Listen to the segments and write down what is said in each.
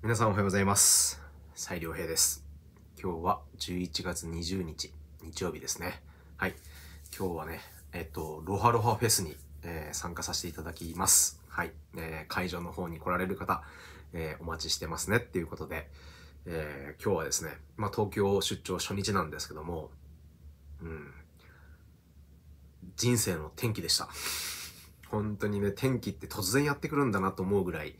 皆さんおはようございます。斉良平です。今日は11月20日、日曜日ですね。はい。今日はね、えっと、ロハロハフェスに、えー、参加させていただきます。はい。えー、会場の方に来られる方、えー、お待ちしてますねっていうことで、えー、今日はですね、まあ、東京出張初日なんですけども、うん、人生の転機でした。本当にね、天気って突然やってくるんだなと思うぐらい、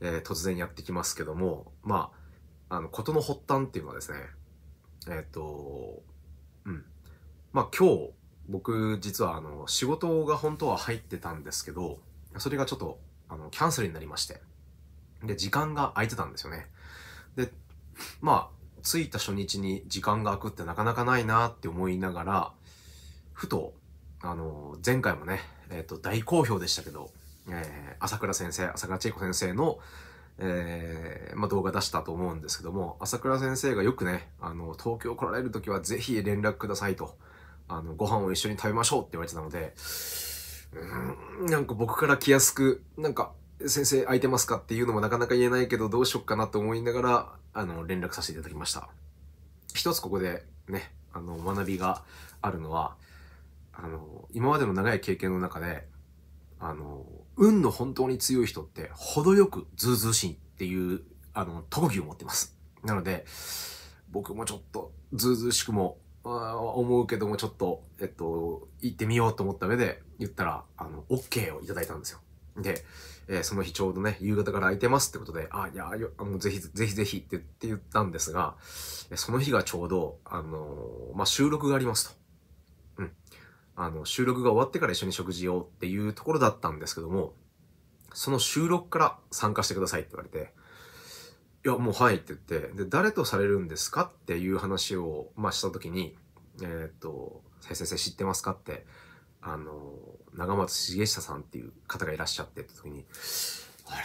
えー、突然やってきますけども、まあ、あの、ことの発端っていうのはですね、えっ、ー、と、うん。まあ今日、僕実はあの、仕事が本当は入ってたんですけど、それがちょっと、あの、キャンセルになりまして、で、時間が空いてたんですよね。で、まあ、着いた初日に時間が空くってなかなかないなって思いながら、ふと、あの、前回もね、えっ、ー、と、大好評でしたけど、えー、朝倉先生、朝倉千恵子先生の、えー、まあ、動画出したと思うんですけども、朝倉先生がよくね、あの、東京来られる時はぜひ連絡くださいと、あの、ご飯を一緒に食べましょうって言われてたので、うん、なんか僕から来やすく、なんか、先生空いてますかっていうのもなかなか言えないけど、どうしよっかなと思いながら、あの、連絡させていただきました。一つここでね、あの、学びがあるのは、あの、今までの長い経験の中で、あの、運の本当に強い人って、程よくズうずしいっていう、あの、特技を持ってます。なので、僕もちょっと、ずうずしくも、思うけども、ちょっと、えっと、行ってみようと思った上で、言ったら、あの、OK をいただいたんですよ。で、えー、その日ちょうどね、夕方から空いてますってことで、あ、いや、あのぜひぜひぜひって言って言ったんですが、その日がちょうど、あのー、まあ、収録がありますと。あの、収録が終わってから一緒に食事をっていうところだったんですけども、その収録から参加してくださいって言われて、いや、もうはいって言って、で、誰とされるんですかっていう話を、まあ、したときに、えー、っと、先生知ってますかって、あの、長松茂久さんっていう方がいらっしゃってって時に、あれ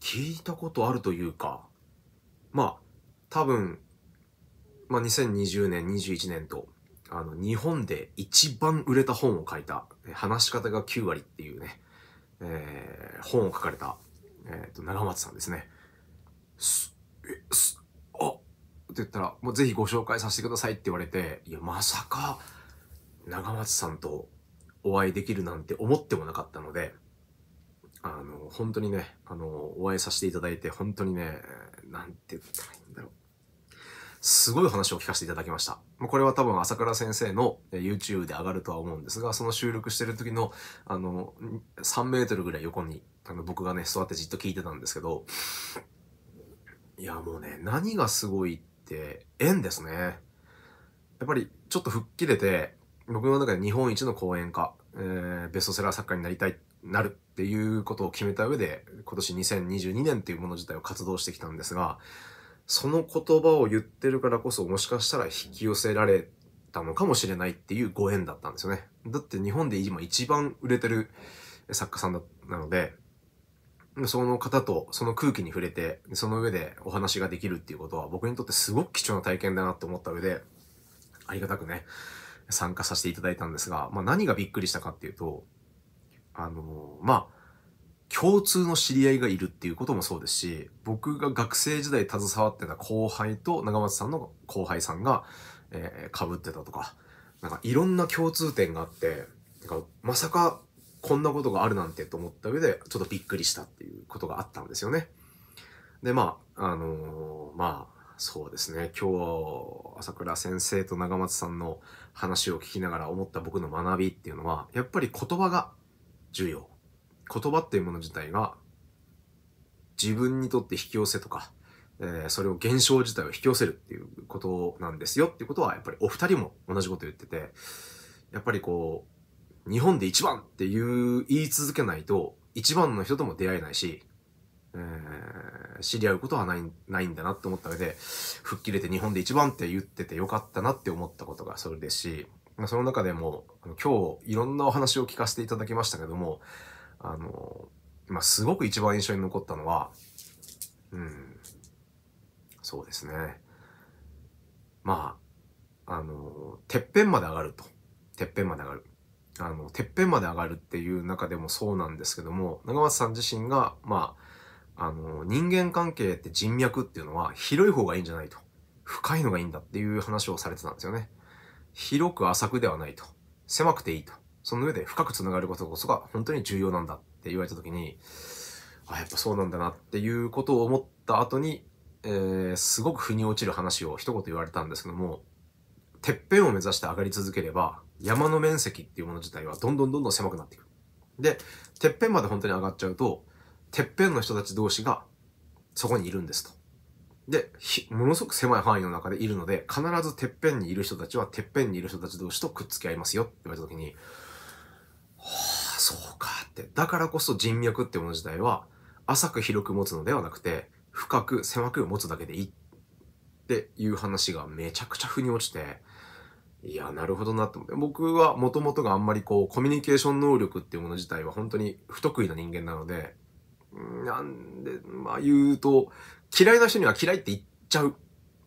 聞いたことあるというか、まあ、多分、まあ、2020年、21年と、あの、日本で一番売れた本を書いた、話し方が9割っていうね、えー、本を書かれた、えっ、ー、と、長松さんですね。す、え、す、あって言ったら、もうぜひご紹介させてくださいって言われて、いや、まさか、長松さんとお会いできるなんて思ってもなかったので、あの、本当にね、あの、お会いさせていただいて、本当にね、なんて言ったらいいすごい話を聞かせていただきました。これは多分朝倉先生の YouTube で上がるとは思うんですが、その収録してる時の、あの、3メートルぐらい横に、あの、僕がね、座ってじっと聞いてたんですけど、いや、もうね、何がすごいって、縁ですね。やっぱり、ちょっと吹っ切れて、僕の中で日本一の講演家、えー、ベストセラー作家になりたい、なるっていうことを決めた上で、今年2022年っていうもの自体を活動してきたんですが、その言葉を言ってるからこそもしかしたら引き寄せられたのかもしれないっていうご縁だったんですよね。だって日本で今一番売れてる作家さんだなので、その方とその空気に触れて、その上でお話ができるっていうことは僕にとってすごく貴重な体験だなって思った上で、ありがたくね、参加させていただいたんですが、まあ何がびっくりしたかっていうと、あのー、まあ、共通の知り合いがいるっていうこともそうですし、僕が学生時代携わってた後輩と長松さんの後輩さんが、えー、被ってたとか、なんかいろんな共通点があって、なんかまさかこんなことがあるなんてと思った上で、ちょっとびっくりしたっていうことがあったんですよね。で、まあ、あのー、まあ、そうですね。今日、朝倉先生と長松さんの話を聞きながら思った僕の学びっていうのは、やっぱり言葉が重要。言葉っていうもの自体が自分にとって引き寄せとか、えー、それを現象自体を引き寄せるっていうことなんですよっていうことはやっぱりお二人も同じこと言っててやっぱりこう日本で一番っていう言い続けないと一番の人とも出会えないし、えー、知り合うことはないないんだなって思った上で吹っ切れて日本で一番って言っててよかったなって思ったことがそれですしその中でも今日いろんなお話を聞かせていただきましたけどもあの、まあ、すごく一番印象に残ったのは、うん、そうですね。まあ、あの、てっぺんまで上がると。てっぺんまで上がる。あの、てっぺんまで上がるっていう中でもそうなんですけども、長松さん自身が、まあ、あの、人間関係って人脈っていうのは広い方がいいんじゃないと。深いのがいいんだっていう話をされてたんですよね。広く浅くではないと。狭くていいと。その上で深く繋がることこそが本当に重要なんだって言われた時に、あ、やっぱそうなんだなっていうことを思った後に、えー、すごく腑に落ちる話を一言言われたんですけども、てっぺんを目指して上がり続ければ、山の面積っていうもの自体はどんどんどんどん狭くなっていく。で、てっぺんまで本当に上がっちゃうと、てっぺんの人たち同士がそこにいるんですと。で、ものすごく狭い範囲の中でいるので、必ずてっぺんにいる人たちはてっぺんにいる人たち同士とくっつき合いますよって言われた時に、そうかって。だからこそ人脈ってもの自体は、浅く広く持つのではなくて、深く狭く持つだけでいいっていう話がめちゃくちゃ腑に落ちて、いや、なるほどなって思って。僕はもともとがあんまりこう、コミュニケーション能力っていうもの自体は本当に不得意な人間なので、なんで、まあ言うと、嫌いな人には嫌いって言っちゃう。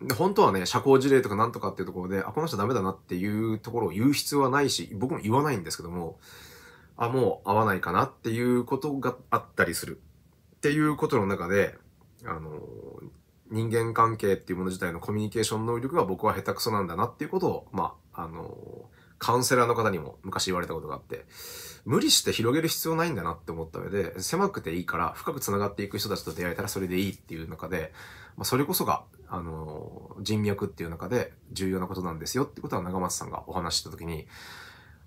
で、本当はね、社交辞令とかなんとかっていうところで、あ、この人ダメだなっていうところを言う必要はないし、僕も言わないんですけども、あ、もう合わないかなっていうことがあったりする。っていうことの中で、あの、人間関係っていうもの自体のコミュニケーション能力が僕は下手くそなんだなっていうことを、まあ、あの、カウンセラーの方にも昔言われたことがあって、無理して広げる必要ないんだなって思った上で、狭くていいから深く繋がっていく人たちと出会えたらそれでいいっていう中で、まあ、それこそが、あの、人脈っていう中で重要なことなんですよってことは長松さんがお話しした時に、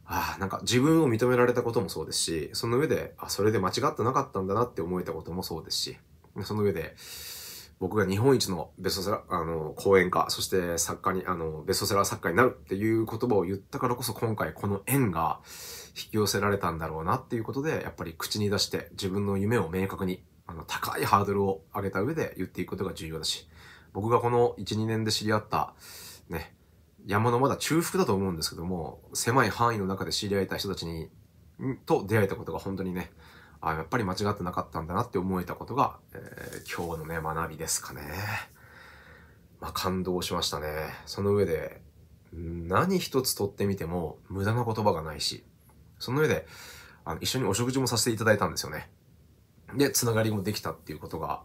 ああ、なんか自分を認められたこともそうですし、その上で、あ、それで間違ってなかったんだなって思えたこともそうですし、その上で、僕が日本一のベストセラー、あの、講演家、そして作家に、あの、ベストセラー作家になるっていう言葉を言ったからこそ今回この縁が引き寄せられたんだろうなっていうことで、やっぱり口に出して自分の夢を明確に、あの、高いハードルを上げた上で言っていくことが重要だし、僕がこの1、2年で知り合った、ね、山のまだ中腹だと思うんですけども、狭い範囲の中で知り合えた人たちに、と出会えたことが本当にね、あやっぱり間違ってなかったんだなって思えたことが、えー、今日のね、学びですかね。まあ、感動しましたね。その上で、何一つ取ってみても無駄な言葉がないし、その上で、あの一緒にお食事もさせていただいたんですよね。で、つながりもできたっていうことが、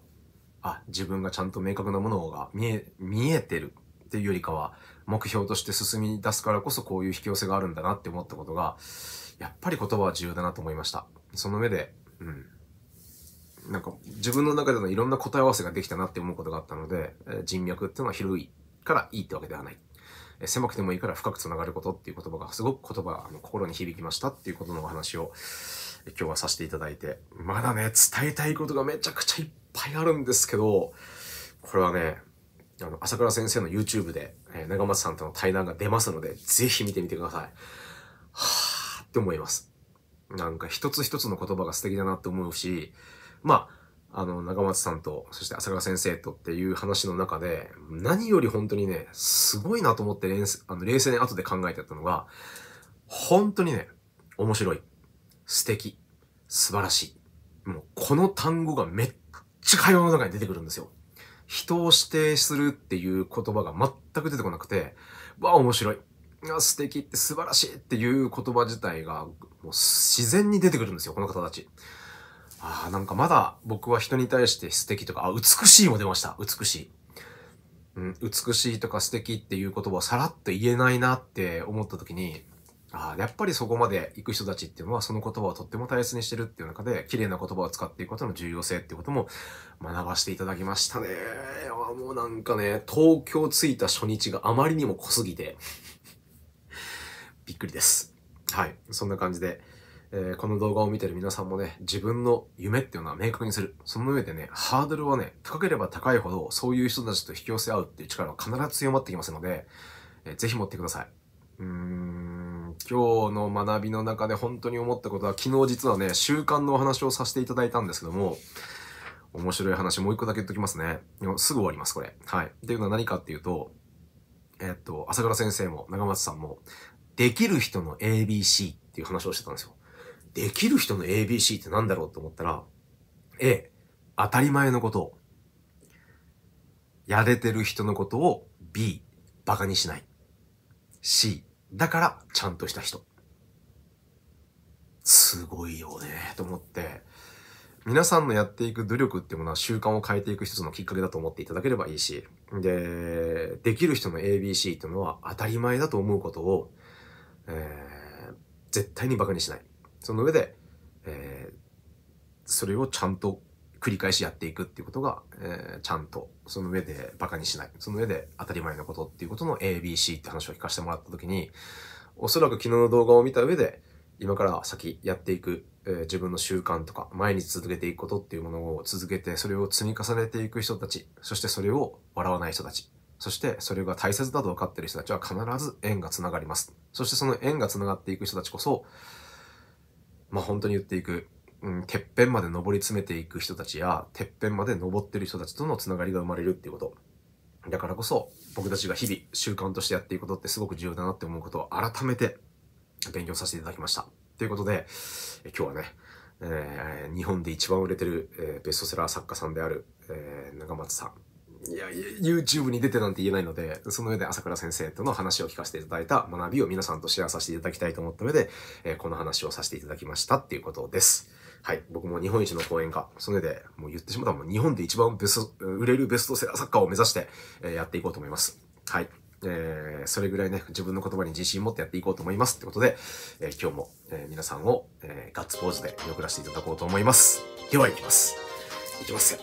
あ、自分がちゃんと明確なものが見え、見えてるっていうよりかは、目標として進み出すからこそこういう引き寄せがあるんだなって思ったことが、やっぱり言葉は重要だなと思いました。その上で、うん。なんか自分の中でのいろんな答え合わせができたなって思うことがあったので、人脈っていうのは広いからいいってわけではない。狭くてもいいから深くつながることっていう言葉がすごく言葉、あの心に響きましたっていうことのお話を今日はさせていただいて、まだね、伝えたいことがめちゃくちゃいっぱいあるんですけど、これはね、あの、朝倉先生の YouTube で、えー、長松さんとの対談が出ますので、ぜひ見てみてください。はーって思います。なんか一つ一つの言葉が素敵だなって思うし、まあ、あの、長松さんと、そして朝倉先生とっていう話の中で、何より本当にね、すごいなと思ってあの冷静に後で考えてたのが、本当にね、面白い、素敵、素晴らしい。もう、この単語がめっちゃ会話の中に出てくるんですよ。人を指定するっていう言葉が全く出てこなくて、わあ、面白い。素敵って素晴らしいっていう言葉自体が、もう自然に出てくるんですよ、この方たち。ああ、なんかまだ僕は人に対して素敵とか、あ、美しいも出ました。美しい。うん、美しいとか素敵っていう言葉をさらっと言えないなって思った時に、あやっぱりそこまで行く人たちっていうのはその言葉をとっても大切にしてるっていう中で綺麗な言葉を使っていくことの重要性っていうことも学ばせていただきましたね。あもうなんかね、東京着いた初日があまりにも濃すぎてびっくりです。はい。そんな感じで、えー、この動画を見てる皆さんもね、自分の夢っていうのは明確にする。その上でね、ハードルはね、高ければ高いほどそういう人たちと引き寄せ合うっていう力は必ず強まってきますので、えー、ぜひ持ってください。うん今日の学びの中で本当に思ったことは、昨日実はね、習慣のお話をさせていただいたんですけども、面白い話もう一個だけ言っときますね。すぐ終わります、これ。はい。っていうのは何かっていうと、えっと、朝倉先生も長松さんも、できる人の ABC っていう話をしてたんですよ。できる人の ABC って何だろうと思ったら、A、当たり前のことを。やれてる人のことを B、バカにしない。C、だから、ちゃんとした人。すごいよね、と思って。皆さんのやっていく努力っていうものは習慣を変えていく一つのきっかけだと思っていただければいいし、で、できる人の ABC っていうのは当たり前だと思うことを、えー、絶対に馬鹿にしない。その上で、えー、それをちゃんと繰り返しやっていくっていうことが、えー、ちゃんと、その上でバカにしない、その上で当たり前のことっていうことの ABC って話を聞かせてもらった時に、おそらく昨日の動画を見た上で、今から先やっていく、えー、自分の習慣とか、毎日続けていくことっていうものを続けて、それを積み重ねていく人たち、そしてそれを笑わない人たち、そしてそれが大切だと分かってる人たちは必ず縁が繋がります。そしてその縁が繋がっていく人たちこそ、まあ本当に言っていくうん、てっぺんまで登り詰めていく人たちや、てっぺんまで登ってる人たちとのつながりが生まれるっていうこと。だからこそ、僕たちが日々習慣としてやっていくことってすごく重要だなって思うことを改めて勉強させていただきました。ということで、え今日はね、えー、日本で一番売れてる、えー、ベストセラー作家さんである、えー、長松さん。いや、YouTube に出てなんて言えないので、その上で朝倉先生との話を聞かせていただいた学びを皆さんとシェアさせていただきたいと思った上で、えこの話をさせていただきましたっていうことです。はい、僕も日本一の講演家、それで、もう言ってしまったもん、日本で一番ベスト、売れるベストセラー作家を目指して、えー、やっていこうと思います。はい。えー、それぐらいね、自分の言葉に自信持ってやっていこうと思いますってことで、えー、今日も、えー、皆さんを、えー、ガッツポーズで見送らせていただこうと思います。では行きます。いきますよ。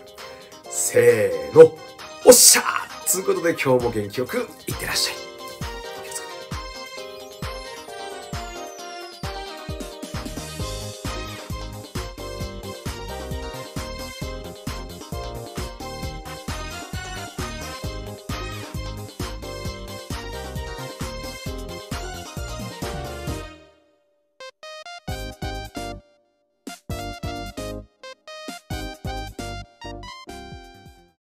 せーの、おっしゃーということで今日も元気よくいってらっしゃい。